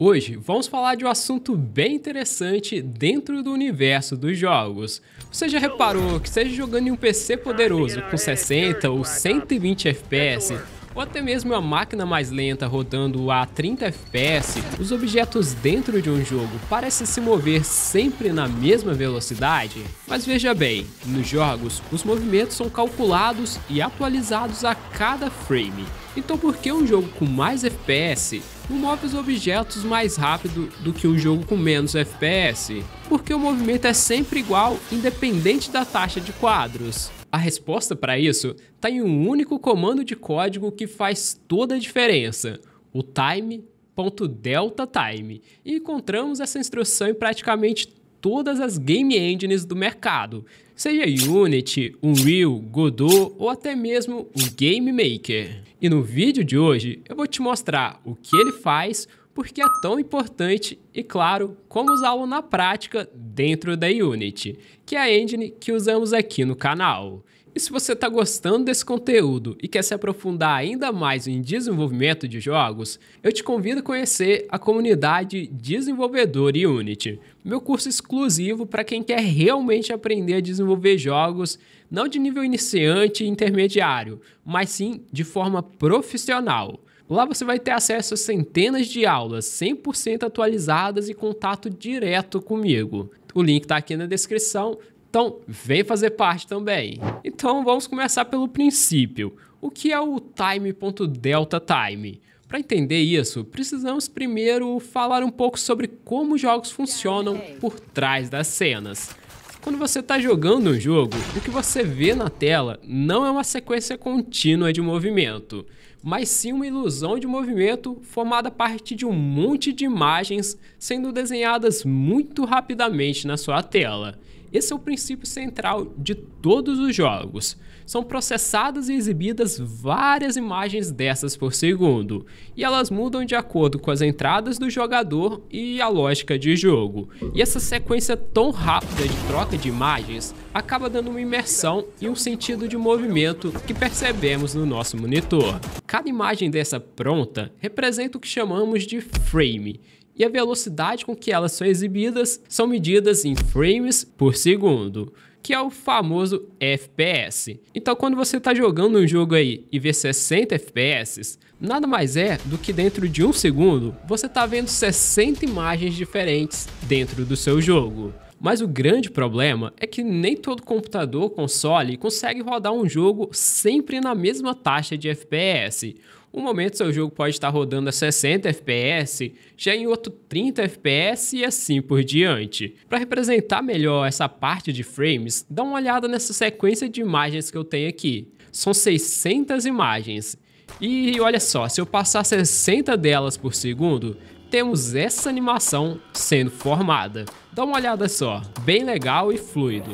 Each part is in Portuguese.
Hoje vamos falar de um assunto bem interessante dentro do universo dos jogos. Você já reparou que seja jogando em um PC poderoso com 60 ou 120 FPS, ou até mesmo uma máquina mais lenta rodando a 30 FPS, os objetos dentro de um jogo parecem se mover sempre na mesma velocidade? Mas veja bem, nos jogos, os movimentos são calculados e atualizados a cada frame. Então por que um jogo com mais FPS o move os objetos mais rápido do que um jogo com menos FPS, porque o movimento é sempre igual, independente da taxa de quadros. A resposta para isso está em um único comando de código que faz toda a diferença, o time.deltaTime, e encontramos essa instrução em praticamente todas as game engines do mercado, seja Unity, Unreal, Godot ou até mesmo o Game Maker. E no vídeo de hoje eu vou te mostrar o que ele faz, por que é tão importante e, claro, como usá-lo na prática dentro da Unity, que é a engine que usamos aqui no canal. E se você está gostando desse conteúdo e quer se aprofundar ainda mais em desenvolvimento de jogos, eu te convido a conhecer a comunidade Desenvolvedor Unity, meu curso exclusivo para quem quer realmente aprender a desenvolver jogos, não de nível iniciante e intermediário, mas sim de forma profissional. Lá você vai ter acesso a centenas de aulas 100% atualizadas e contato direto comigo. O link está aqui na descrição então, vem fazer parte também. Então, vamos começar pelo princípio. O que é o time.deltaTime? time? Para entender isso, precisamos primeiro falar um pouco sobre como os jogos funcionam por trás das cenas. Quando você está jogando um jogo, o que você vê na tela não é uma sequência contínua de movimento, mas sim uma ilusão de movimento formada a partir de um monte de imagens sendo desenhadas muito rapidamente na sua tela. Esse é o princípio central de todos os jogos são processadas e exibidas várias imagens dessas por segundo, e elas mudam de acordo com as entradas do jogador e a lógica de jogo. E essa sequência tão rápida de troca de imagens acaba dando uma imersão e um sentido de movimento que percebemos no nosso monitor. Cada imagem dessa pronta representa o que chamamos de frame, e a velocidade com que elas são exibidas são medidas em frames por segundo que é o famoso FPS. Então, quando você está jogando um jogo aí e vê 60 FPS, nada mais é do que dentro de um segundo você está vendo 60 imagens diferentes dentro do seu jogo. Mas o grande problema é que nem todo computador console consegue rodar um jogo sempre na mesma taxa de FPS um momento seu jogo pode estar rodando a 60 FPS, já em outro 30 FPS e assim por diante. Para representar melhor essa parte de frames, dá uma olhada nessa sequência de imagens que eu tenho aqui. São 600 imagens. E olha só, se eu passar 60 delas por segundo, temos essa animação sendo formada. Dá uma olhada só, bem legal e fluido.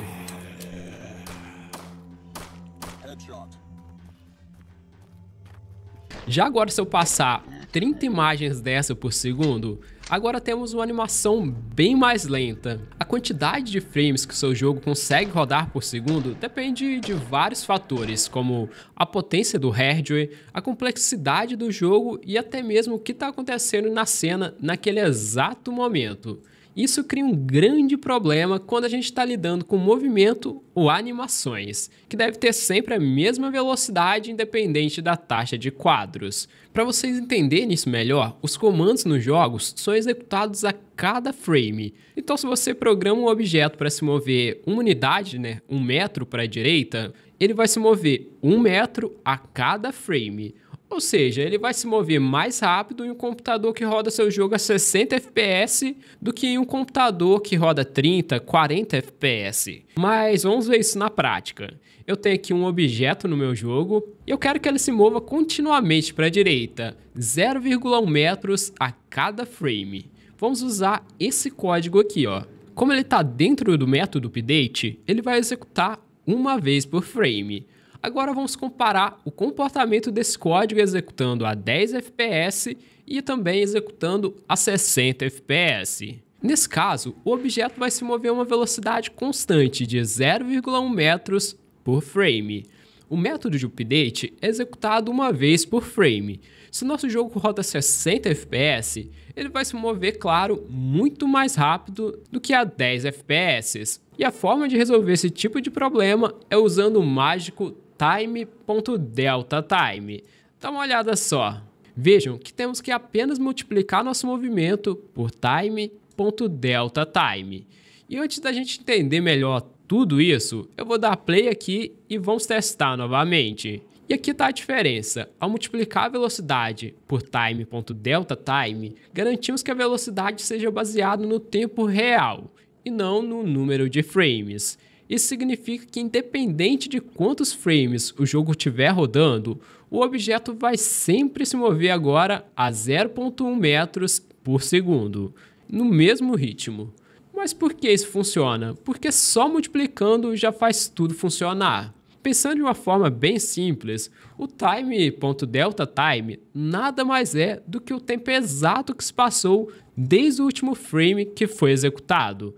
Já agora, se eu passar 30 imagens dessa por segundo, agora temos uma animação bem mais lenta. A quantidade de frames que o seu jogo consegue rodar por segundo depende de vários fatores, como a potência do hardware, a complexidade do jogo e até mesmo o que está acontecendo na cena naquele exato momento. Isso cria um grande problema quando a gente está lidando com movimento ou animações, que deve ter sempre a mesma velocidade independente da taxa de quadros. Para vocês entenderem isso melhor, os comandos nos jogos são executados a cada frame. Então, se você programa um objeto para se mover uma unidade, né, um metro para a direita, ele vai se mover um metro a cada frame. Ou seja, ele vai se mover mais rápido em um computador que roda seu jogo a 60 FPS do que em um computador que roda 30, 40 FPS. Mas vamos ver isso na prática. Eu tenho aqui um objeto no meu jogo e eu quero que ele se mova continuamente para a direita, 0,1 metros a cada frame. Vamos usar esse código aqui, ó. Como ele está dentro do método update, ele vai executar uma vez por frame. Agora vamos comparar o comportamento desse código executando a 10 FPS e também executando a 60 FPS. Nesse caso, o objeto vai se mover a uma velocidade constante de 0,1 metros por frame. O método de update é executado uma vez por frame. Se o nosso jogo roda 60 FPS, ele vai se mover, claro, muito mais rápido do que a 10 FPS. E a forma de resolver esse tipo de problema é usando o mágico time.deltaTime. Dá uma olhada só. Vejam que temos que apenas multiplicar nosso movimento por time.deltaTime. E antes da gente entender melhor tudo isso, eu vou dar play aqui e vamos testar novamente. E aqui está a diferença. Ao multiplicar a velocidade por time.deltaTime, garantimos que a velocidade seja baseada no tempo real e não no número de frames. Isso significa que, independente de quantos frames o jogo estiver rodando, o objeto vai sempre se mover agora a 0,1 metros por segundo, no mesmo ritmo. Mas por que isso funciona? Porque só multiplicando já faz tudo funcionar. Pensando de uma forma bem simples, o time.deltaTime time nada mais é do que o tempo exato que se passou desde o último frame que foi executado.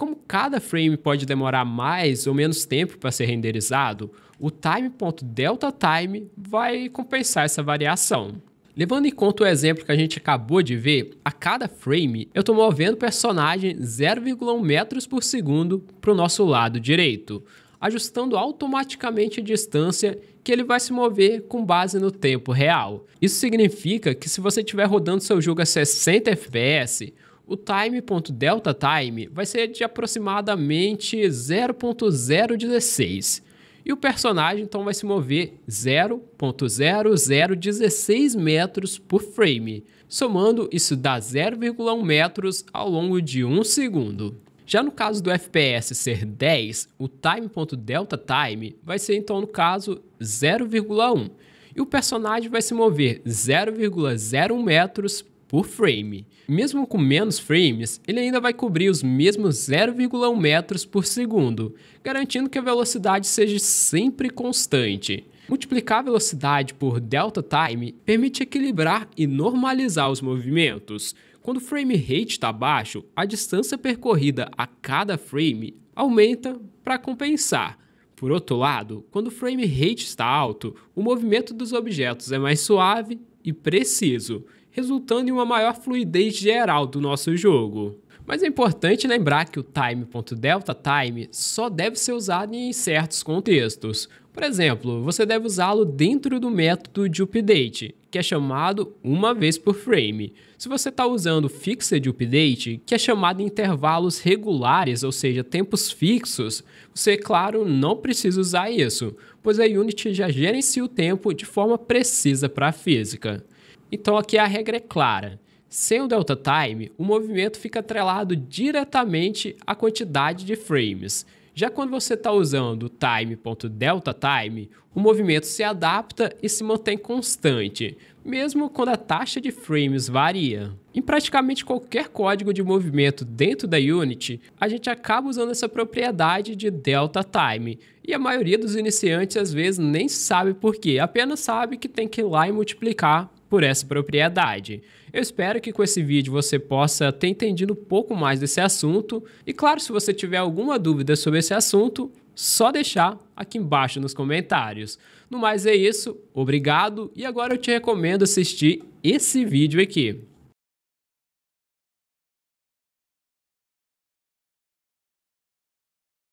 Como cada frame pode demorar mais ou menos tempo para ser renderizado, o time.deltaTime vai compensar essa variação. Levando em conta o exemplo que a gente acabou de ver, a cada frame eu estou movendo o personagem 0,1 metros por segundo para o nosso lado direito, ajustando automaticamente a distância que ele vai se mover com base no tempo real. Isso significa que se você estiver rodando seu jogo a 60 fps, o time.delta time vai ser de aproximadamente 0.016 e o personagem então vai se mover 0.0016 metros por frame. Somando, isso dá 0,1 metros ao longo de 1 segundo. Já no caso do FPS ser 10, o time.delta time vai ser então no caso 0,1 e o personagem vai se mover 0,01 metros por frame. Mesmo com menos frames, ele ainda vai cobrir os mesmos 0,1 metros por segundo, garantindo que a velocidade seja sempre constante. Multiplicar a velocidade por delta time permite equilibrar e normalizar os movimentos. Quando o frame rate está baixo, a distância percorrida a cada frame aumenta para compensar. Por outro lado, quando o frame rate está alto, o movimento dos objetos é mais suave e preciso, resultando em uma maior fluidez geral do nosso jogo. Mas é importante lembrar que o time.deltaTime só deve ser usado em certos contextos. Por exemplo, você deve usá-lo dentro do método de update, que é chamado uma vez por frame. Se você está usando Fixed Update, que é chamado em intervalos regulares, ou seja, tempos fixos, você, claro, não precisa usar isso, pois a Unity já gerencia o tempo de forma precisa para a física. Então aqui a regra é clara. Sem o delta time, o movimento fica atrelado diretamente à quantidade de frames. Já quando você está usando time.deltaTime, o movimento se adapta e se mantém constante, mesmo quando a taxa de frames varia. Em praticamente qualquer código de movimento dentro da Unity, a gente acaba usando essa propriedade de deltaTime, e a maioria dos iniciantes às vezes nem sabe por quê, apenas sabe que tem que ir lá e multiplicar por essa propriedade. Eu espero que com esse vídeo você possa ter entendido um pouco mais desse assunto. E claro, se você tiver alguma dúvida sobre esse assunto, só deixar aqui embaixo nos comentários. No mais é isso, obrigado e agora eu te recomendo assistir esse vídeo aqui.